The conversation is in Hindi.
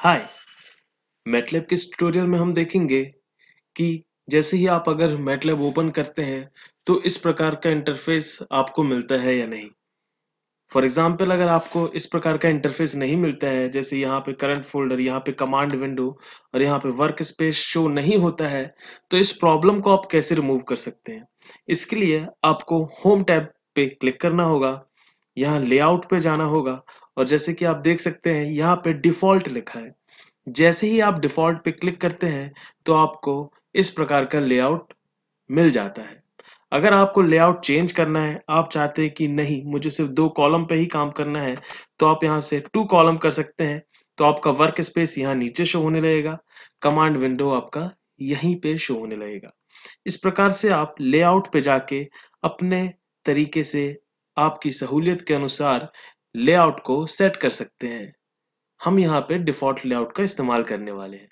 हाय मेटलेब के ट्यूटोरियल में हम देखेंगे कि जैसे ही आप अगर मेटलेब ओपन करते हैं तो इस प्रकार का इंटरफेस आपको मिलता है या नहीं फॉर एग्जाम्पल अगर आपको इस प्रकार का इंटरफेस नहीं मिलता है जैसे यहाँ पे करंट फोल्डर यहाँ पे कमांड विंडो और यहाँ पे वर्क स्पेस शो नहीं होता है तो इस प्रॉब्लम को आप कैसे रिमूव कर सकते हैं इसके लिए आपको होम टैब पे क्लिक करना होगा यहाँ लेआउट पे जाना होगा और जैसे कि आप देख सकते हैं यहाँ पे डिफॉल्ट लिखा है जैसे ही आप डिफॉल्ट पे क्लिक करते हैं तो आपको इस प्रकार का लेआउट मिल जाता है अगर आपको लेआउट चेंज करना है आप चाहते हैं कि नहीं मुझे सिर्फ दो कॉलम पे ही काम करना है तो आप यहाँ से टू कॉलम कर सकते हैं तो आपका वर्क स्पेस यहाँ नीचे शो होने लगेगा कमांड विंडो आपका यहीं पे शो होने लगेगा इस प्रकार से आप लेआउट पे जाके अपने तरीके से आपकी सहूलियत के अनुसार लेआउट को सेट कर सकते हैं हम यहाँ पे डिफॉल्ट लेआउट का इस्तेमाल करने वाले हैं